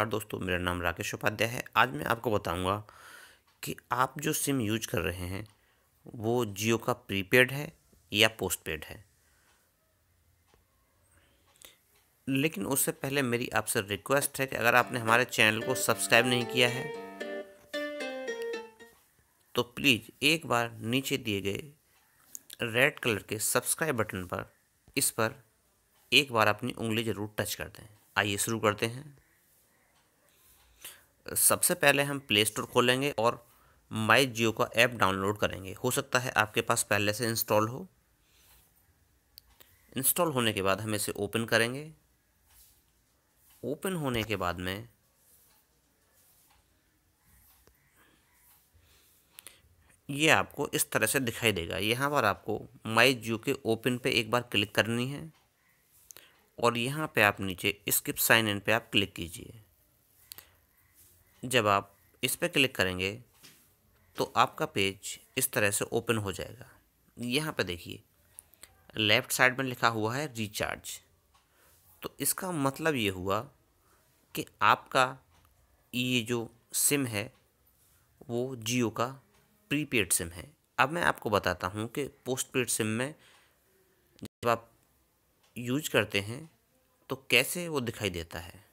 नमस्कार दोस्तों मेरा नाम राकेश उपाध्याय है आज मैं आपको बताऊंगा कि आप जो सिम यूज कर रहे हैं वो जियो का प्रीपेड है या पोस्टपेड है लेकिन उससे पहले मेरी आपसे रिक्वेस्ट है कि अगर आपने हमारे चैनल को सब्सक्राइब नहीं किया है तो प्लीज़ एक बार नीचे दिए गए रेड कलर के सब्सक्राइब बटन पर इस पर एक बार अपनी उंगली ज़रूर टच कर दें आइए शुरू करते हैं सबसे पहले हम प्ले स्टोर खोलेंगे और माई जियो का ऐप डाउनलोड करेंगे हो सकता है आपके पास पहले से इंस्टॉल हो इंस्टॉल होने के बाद हम इसे ओपन करेंगे ओपन होने के बाद में ये आपको इस तरह से दिखाई देगा यहाँ पर आपको माई जियो के ओपन पे एक बार क्लिक करनी है और यहाँ पे आप नीचे स्किप साइन इन पे आप क्लिक कीजिए जब आप इस पर क्लिक करेंगे तो आपका पेज इस तरह से ओपन हो जाएगा यहाँ पर देखिए लेफ़्ट साइड में लिखा हुआ है रिचार्ज तो इसका मतलब ये हुआ कि आपका ये जो सिम है वो जियो का प्रीपेड सिम है अब मैं आपको बताता हूँ कि पोस्ट पेड सिम में जब आप यूज करते हैं तो कैसे वो दिखाई देता है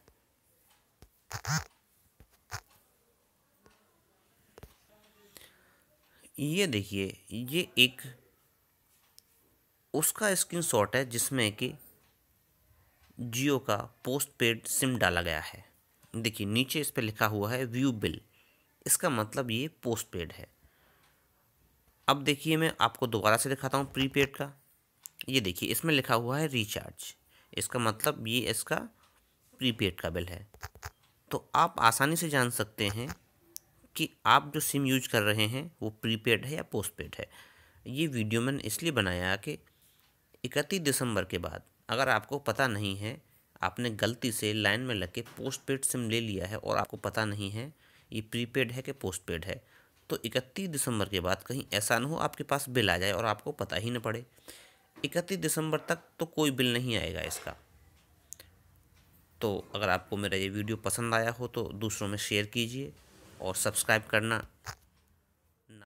ये देखिए ये एक उसका शॉट है जिसमें कि जियो का पोस्ट पेड सिम डाला गया है देखिए नीचे इस पर लिखा हुआ है व्यू बिल इसका मतलब ये पोस्ट पेड है अब देखिए मैं आपको दोबारा से दिखाता हूँ प्री पेड का ये देखिए इसमें लिखा हुआ है रिचार्ज इसका मतलब ये इसका प्रीपेड का बिल है तो आप आसानी से जान सकते हैं कि आप जो सिम यूज कर रहे हैं वो प्रीपेड है या पोस्टपेड है ये वीडियो मैंने इसलिए बनाया कि इकतीस दिसंबर के बाद अगर आपको पता नहीं है आपने गलती से लाइन में लग के पोस्टपेड सिम ले लिया है और आपको पता नहीं है ये प्रीपेड है कि पोस्टपेड है तो इकतीस दिसंबर के बाद कहीं ऐसा ना हो आपके पास बिल आ जाए और आपको पता ही ना पड़े इकतीस दिसंबर तक तो कोई बिल नहीं आएगा इसका तो अगर आपको मेरा ये वीडियो पसंद आया हो तो दूसरों में शेयर कीजिए और सब्सक्राइब करना